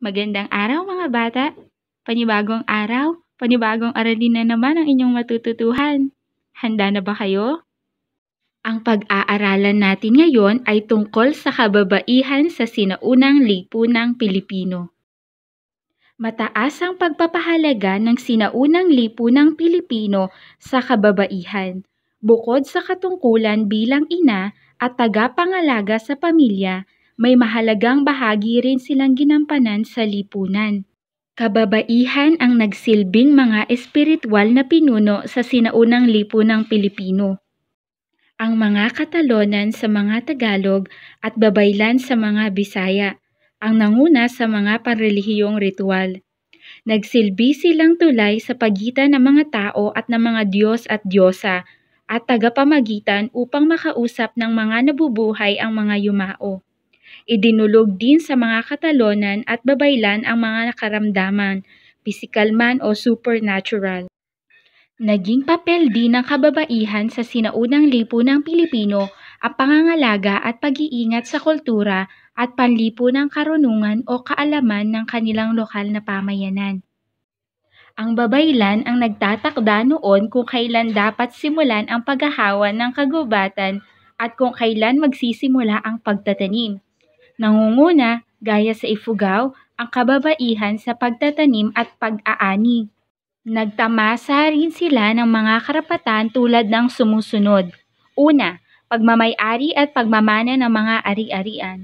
Magandang araw mga bata! Panibagong araw, panibagong aralin na naman ang inyong matututuhan. Handa na ba kayo? Ang pag-aaralan natin ngayon ay tungkol sa kababaihan sa sinaunang lipunang Pilipino. Mataas ang pagpapahalaga ng sinaunang lipunang Pilipino sa kababaihan. Bukod sa katungkulan bilang ina at tagapangalaga sa pamilya, may mahalagang bahagi rin silang ginampanan sa lipunan. Kababaihan ang nagsilbing mga espiritual na pinuno sa sinaunang lipunang Pilipino. Ang mga Katalonan sa mga Tagalog at babaylan sa mga Bisaya, ang nanguna sa mga panrelihiyong ritual. Nagsilbi silang tulay sa pagitan ng mga tao at ng mga Diyos at Diyosa at tagapamagitan upang makausap ng mga nabubuhay ang mga yumao. Idinulog din sa mga katalonan at babaylan ang mga nakaramdaman, physical man o supernatural. Naging papel din ng kababaihan sa sinaunang lipo ng Pilipino ang pangangalaga at pag-iingat sa kultura at panlipo ng karunungan o kaalaman ng kanilang lokal na pamayanan. Ang babaylan ang nagtatakda noon kung kailan dapat simulan ang paghahawan ng kagubatan at kung kailan magsisimula ang pagtatanim. Nangunguna, gaya sa Ifugao, ang kababaihan sa pagtatanim at pag-aani. Nagtamasa rin sila ng mga karapatan tulad ng sumusunod. Una, pagmamayari at pagmamana ng mga ari-arian.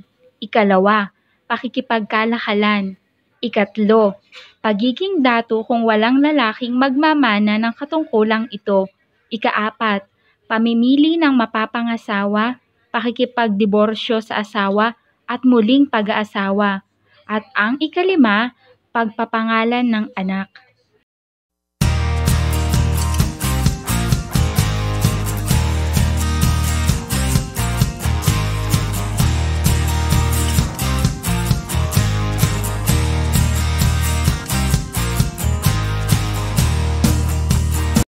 Ikalawa, pakikipagkalakalan. Ikatlo, pagiging dato kung walang lalaking magmamana ng katungkulang ito. Ikaapat, pamimili ng mapapangasawa, pakikipagdiborsyo sa asawa at muling pag-aasawa. At ang ikalima, pagpapangalan ng anak.